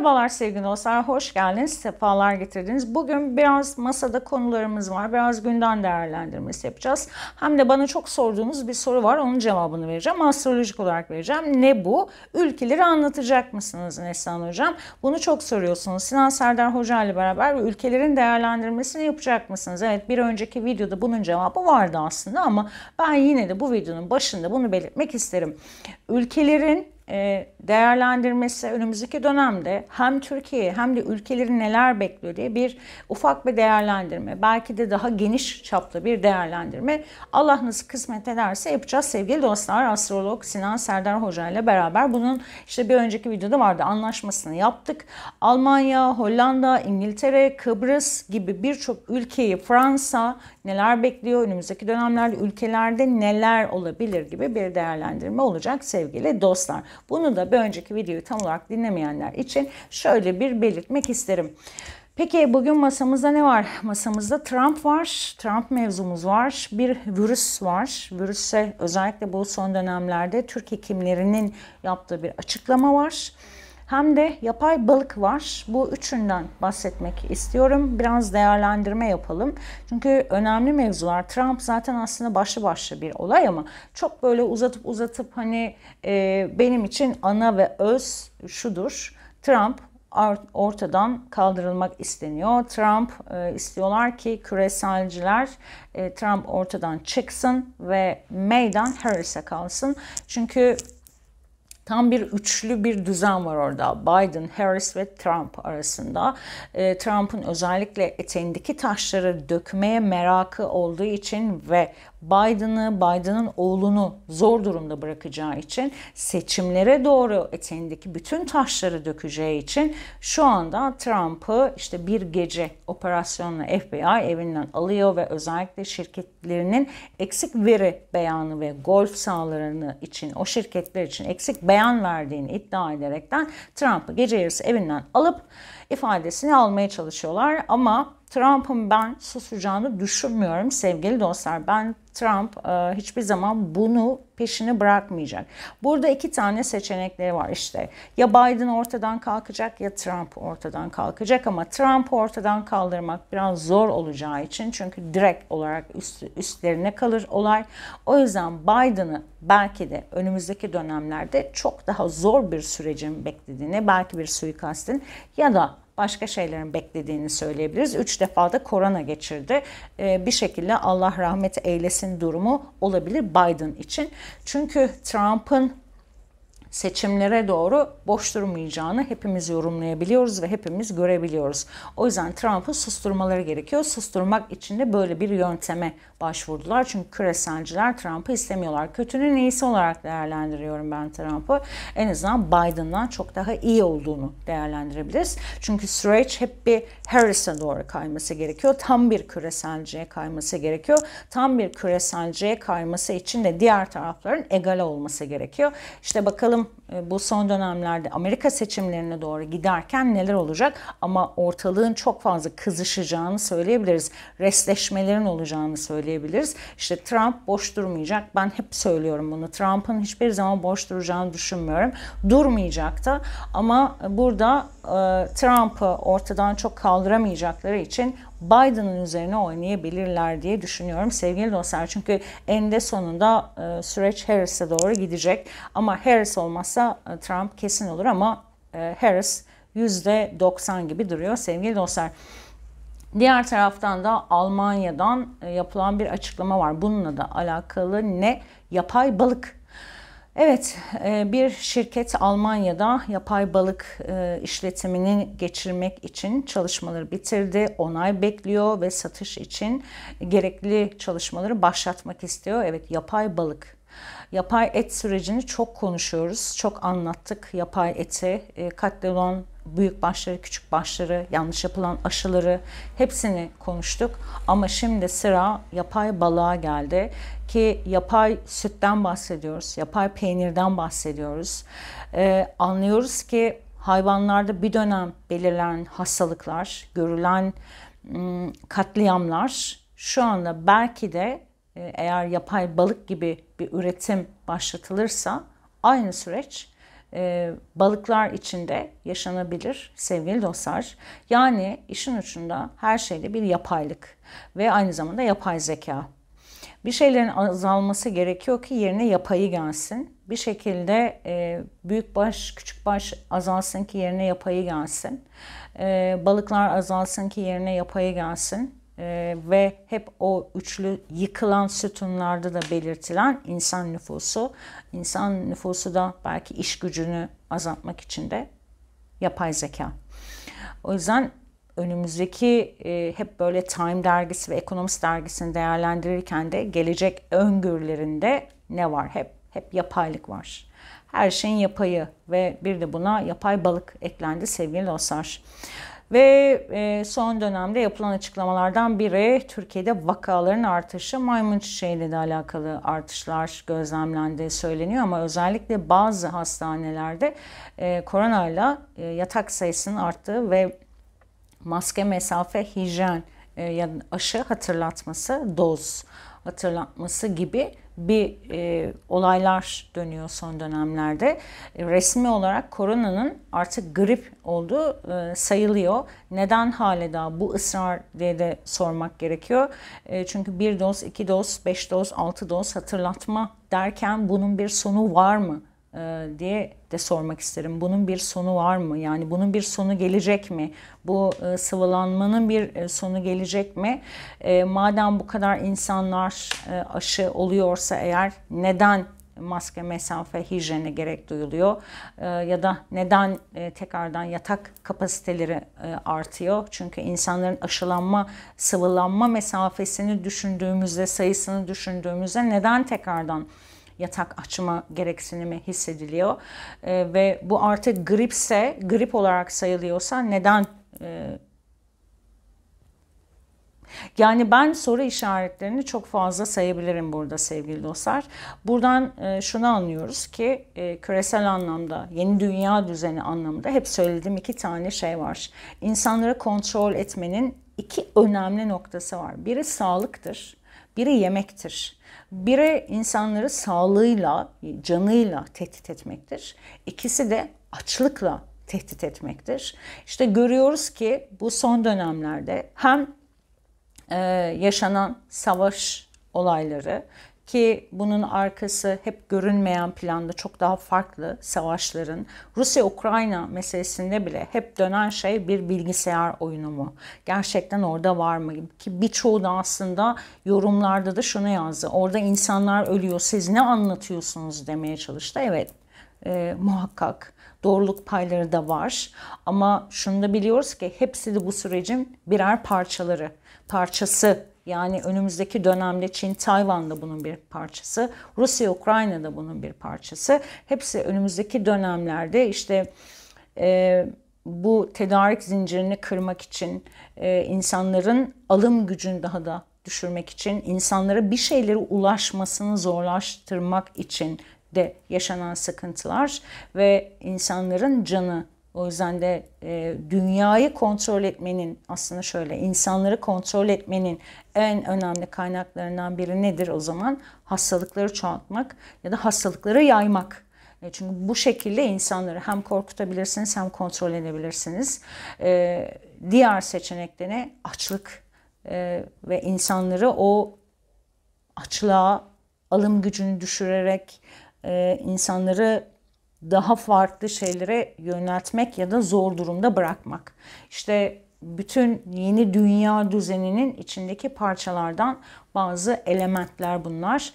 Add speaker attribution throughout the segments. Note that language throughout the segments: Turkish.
Speaker 1: Merhabalar sevgili dostlar, hoş geldiniz, sefalar getirdiniz. Bugün biraz masada konularımız var, biraz gündem değerlendirmesi yapacağız. Hem de bana çok sorduğunuz bir soru var, onun cevabını vereceğim. Astrolojik olarak vereceğim. Ne bu? Ülkeleri anlatacak mısınız Neslihan Hocam? Bunu çok soruyorsunuz. Sinan Serdar Hoca ile beraber ülkelerin değerlendirmesini yapacak mısınız? Evet, bir önceki videoda bunun cevabı vardı aslında ama ben yine de bu videonun başında bunu belirtmek isterim. Ülkelerin e, değerlendirmesi önümüzdeki dönemde hem Türkiye hem de ülkeleri neler bekliyor diye bir ufak bir değerlendirme, belki de daha geniş çaplı bir değerlendirme Allah nasıl kısmet ederse yapacağız sevgili dostlar. Astrolog Sinan Serdar Hoca ile beraber bunun işte bir önceki videoda vardı anlaşmasını yaptık. Almanya, Hollanda, İngiltere, Kıbrıs gibi birçok ülkeyi Fransa neler bekliyor önümüzdeki dönemlerde ülkelerde neler olabilir gibi bir değerlendirme olacak sevgili dostlar. Bunu da bir önceki videoyu tam olarak dinlemeyenler için şöyle bir belirtmek isterim. Peki bugün masamızda ne var? Masamızda Trump var, Trump mevzumuz var, bir virüs var. Virüse özellikle bu son dönemlerde Türk hekimlerinin yaptığı bir açıklama var hem de yapay balık var. Bu üçünden bahsetmek istiyorum. Biraz değerlendirme yapalım. Çünkü önemli mevzular. Trump zaten aslında başlı başlı bir olay ama çok böyle uzatıp uzatıp hani e, benim için ana ve öz şudur. Trump ortadan kaldırılmak isteniyor. Trump e, istiyorlar ki küreselciler e, Trump ortadan çıksın ve meydan Harris'e kalsın. Çünkü Tam bir üçlü bir düzen var orada. Biden, Harris ve Trump arasında. E, Trump'ın özellikle eteğindeki taşları dökmeye merakı olduğu için ve Biden'ı, Biden'ın oğlunu zor durumda bırakacağı için seçimlere doğru eteğindeki bütün taşları dökeceği için şu anda Trump'ı işte bir gece operasyonla FBI evinden alıyor ve özellikle şirketlerinin eksik veri beyanı ve golf sahalarını için o şirketler için eksik beyanı beyan verdiğini iddia ederekten Trump'ı gece yarısı evinden alıp ifadesini almaya çalışıyorlar. Ama Trump'ın ben susacağını düşünmüyorum sevgili dostlar. Ben Trump e, hiçbir zaman bunu peşini bırakmayacak. Burada iki tane seçenekleri var işte. Ya Biden ortadan kalkacak ya Trump ortadan kalkacak ama Trump'ı ortadan kaldırmak biraz zor olacağı için çünkü direkt olarak üst, üstlerine kalır olay. O yüzden Biden'ı belki de önümüzdeki dönemlerde çok daha zor bir sürecin beklediğini, belki bir suikastin ya da başka şeylerin beklediğini söyleyebiliriz. Üç defa da korona geçirdi. Ee, bir şekilde Allah rahmet eylesin durumu olabilir Biden için. Çünkü Trump'ın seçimlere doğru boş durmayacağını hepimiz yorumlayabiliyoruz ve hepimiz görebiliyoruz. O yüzden Trump'ı susturmaları gerekiyor. Susturmak için de böyle bir yönteme başvurdular. Çünkü küreselciler Trump'ı istemiyorlar. Kötünün iyisi olarak değerlendiriyorum ben Trump'ı. En azından Biden'dan çok daha iyi olduğunu değerlendirebiliriz. Çünkü süreç hep bir Harris'e doğru kayması gerekiyor. Tam bir küreselciye kayması gerekiyor. Tam bir küreselciye kayması için de diğer tarafların egal olması gerekiyor. İşte bakalım them E, bu son dönemlerde Amerika seçimlerine doğru giderken neler olacak ama ortalığın çok fazla kızışacağını söyleyebiliriz. restleşmelerin olacağını söyleyebiliriz. İşte Trump boş durmayacak. Ben hep söylüyorum bunu. Trump'ın hiçbir zaman boş duracağını düşünmüyorum. Durmayacak da ama burada e, Trump'ı ortadan çok kaldıramayacakları için Biden'ın üzerine oynayabilirler diye düşünüyorum sevgili dostlar. Çünkü en de sonunda e, süreç Harris'e doğru gidecek. Ama Harris olmazsa alırsa e, Trump kesin olur ama e, Harris %90 gibi duruyor sevgili dostlar. Diğer taraftan da Almanya'dan e, yapılan bir açıklama var. Bununla da alakalı ne? Yapay balık. Evet bir şirket Almanya'da yapay balık işletimini geçirmek için çalışmaları bitirdi. Onay bekliyor ve satış için gerekli çalışmaları başlatmak istiyor. Evet yapay balık Yapay et sürecini çok konuşuyoruz, çok anlattık. Yapay eti, e, katleron büyük başları, küçük başları, yanlış yapılan aşıları hepsini konuştuk. Ama şimdi sıra yapay balığa geldi ki yapay sütten bahsediyoruz, yapay peynirden bahsediyoruz. Ee, anlıyoruz ki hayvanlarda bir dönem belirlen hastalıklar, görülen katliamlar şu anda belki de e, eğer yapay balık gibi bir üretim başlatılırsa aynı süreç e, balıklar içinde yaşanabilir sevgili dostlar. Yani işin ucunda her şeyde bir yapaylık ve aynı zamanda yapay zeka. Bir şeylerin azalması gerekiyor ki yerine yapayı gelsin. Bir şekilde e, büyük baş, küçük baş azalsın ki yerine yapayı gelsin. E, balıklar azalsın ki yerine yapayı gelsin e, ve hep o üçlü yıkılan sütunlarda da belirtilen insan nüfusu. insan nüfusu da belki iş gücünü azaltmak için de yapay zeka. O yüzden önümüzdeki e, hep böyle Time dergisi ve Ekonomist dergisini değerlendirirken de gelecek öngörülerinde ne var? Hep hep yapaylık var. Her şeyin yapayı ve bir de buna yapay balık eklendi sevgili dostlar. Ve e, son dönemde yapılan açıklamalardan biri Türkiye'de vakaların artışı maymun çiçeğiyle de alakalı artışlar gözlemlendi söyleniyor ama özellikle bazı hastanelerde e, koronayla e, yatak sayısının arttığı ve maske, mesafe, hijyen ya yani aşı hatırlatması, doz hatırlatması gibi bir e, olaylar dönüyor son dönemlerde. E, resmi olarak koronanın artık grip olduğu e, sayılıyor. Neden hale daha bu ısrar diye de sormak gerekiyor. E, çünkü bir doz, iki doz, beş doz, altı doz hatırlatma derken bunun bir sonu var mı? E, diye de sormak isterim. Bunun bir sonu var mı? Yani bunun bir sonu gelecek mi? Bu e, sıvılanmanın bir e, sonu gelecek mi? Madem bu kadar insanlar aşı oluyorsa eğer neden maske, mesafe, hijyene gerek duyuluyor? Ya da neden tekrardan yatak kapasiteleri artıyor? Çünkü insanların aşılanma, sıvılanma mesafesini düşündüğümüzde, sayısını düşündüğümüzde neden tekrardan yatak açma gereksinimi hissediliyor. E, ve bu artık gripse, grip olarak sayılıyorsa neden e, yani ben soru işaretlerini çok fazla sayabilirim burada sevgili dostlar. Buradan e, şunu anlıyoruz ki e, küresel anlamda, yeni dünya düzeni anlamında hep söylediğim iki tane şey var. İnsanları kontrol etmenin iki önemli noktası var. Biri sağlıktır. Biri yemektir. Biri insanları sağlığıyla, canıyla tehdit etmektir. İkisi de açlıkla tehdit etmektir. İşte görüyoruz ki bu son dönemlerde hem e, yaşanan savaş olayları ki bunun arkası hep görünmeyen planda çok daha farklı savaşların Rusya-Ukrayna meselesinde bile hep dönen şey bir bilgisayar oyunu mu? Gerçekten orada var mı? Ki birçoğu da aslında yorumlarda da şunu yazdı. Orada insanlar ölüyor siz ne anlatıyorsunuz demeye çalıştı. Evet e, muhakkak doğruluk payları da var. Ama şunu da biliyoruz ki hepsi de bu sürecin birer parçaları, parçası yani önümüzdeki dönemde Çin, Tayvan da bunun bir parçası. Rusya, Ukrayna da bunun bir parçası. Hepsi önümüzdeki dönemlerde işte e, bu tedarik zincirini kırmak için, e, insanların alım gücünü daha da düşürmek için, insanlara bir şeylere ulaşmasını zorlaştırmak için de yaşanan sıkıntılar ve insanların canı o yüzden de e, dünyayı kontrol etmenin aslında şöyle insanları kontrol etmenin en önemli kaynaklarından biri nedir o zaman? Hastalıkları çoğaltmak ya da hastalıkları yaymak. E, çünkü bu şekilde insanları hem korkutabilirsiniz hem kontrol edebilirsiniz. E, diğer seçenek de ne? Açlık e, ve insanları o açlığa alım gücünü düşürerek e, insanları daha farklı şeylere yöneltmek ya da zor durumda bırakmak. İşte bütün yeni dünya düzeninin içindeki parçalardan bazı elementler bunlar.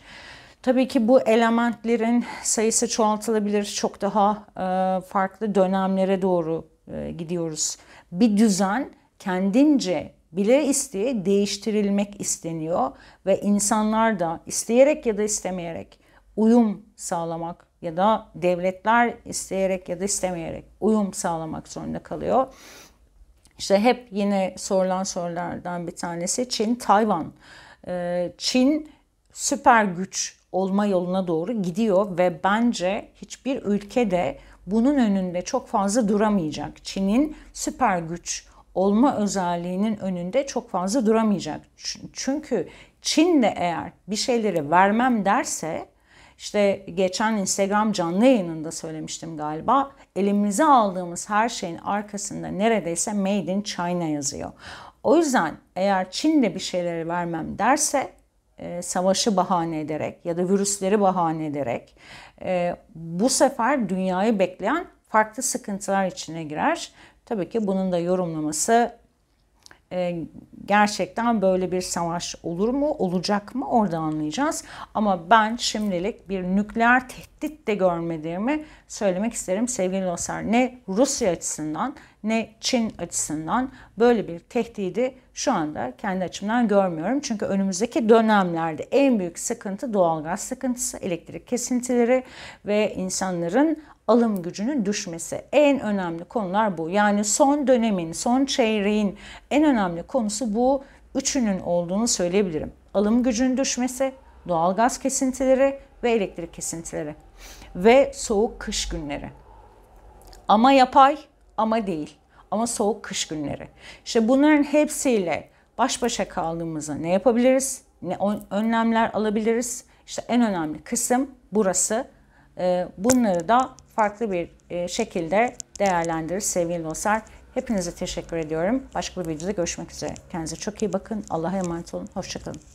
Speaker 1: Tabii ki bu elementlerin sayısı çoğaltılabilir. Çok daha e, farklı dönemlere doğru e, gidiyoruz. Bir düzen kendince bile isteye değiştirilmek isteniyor ve insanlar da isteyerek ya da istemeyerek uyum sağlamak ya da devletler isteyerek ya da istemeyerek uyum sağlamak zorunda kalıyor. İşte hep yine sorulan sorulardan bir tanesi Çin, Tayvan. Ee, Çin süper güç olma yoluna doğru gidiyor ve bence hiçbir ülke de bunun önünde çok fazla duramayacak. Çin'in süper güç olma özelliğinin önünde çok fazla duramayacak. Çünkü Çin de eğer bir şeyleri vermem derse işte geçen Instagram canlı yayınında söylemiştim galiba. Elimize aldığımız her şeyin arkasında neredeyse Made in China yazıyor. O yüzden eğer Çin'de bir şeyleri vermem derse e, savaşı bahane ederek ya da virüsleri bahane ederek e, bu sefer dünyayı bekleyen farklı sıkıntılar içine girer. Tabii ki bunun da yorumlaması e, gerçekten böyle bir savaş olur mu, olacak mı orada anlayacağız. Ama ben şimdilik bir nükleer tehdit de görmediğimi söylemek isterim sevgili dostlar. Ne Rusya açısından ne Çin açısından böyle bir tehdidi şu anda kendi açımdan görmüyorum. Çünkü önümüzdeki dönemlerde en büyük sıkıntı doğalgaz sıkıntısı, elektrik kesintileri ve insanların alım gücünün düşmesi. En önemli konular bu. Yani son dönemin, son çeyreğin en önemli konusu bu üçünün olduğunu söyleyebilirim. Alım gücünün düşmesi, doğalgaz kesintileri ve elektrik kesintileri ve soğuk kış günleri. Ama yapay ama değil ama soğuk kış günleri. İşte bunların hepsiyle baş başa kaldığımızda ne yapabiliriz? Ne önlemler alabiliriz? İşte en önemli kısım burası. Ee, bunları da farklı bir e, şekilde değerlendirir sevgili dostlar. Hepinize teşekkür ediyorum. Başka bir videoda görüşmek üzere. Kendinize çok iyi bakın. Allah'a emanet olun. Hoşçakalın.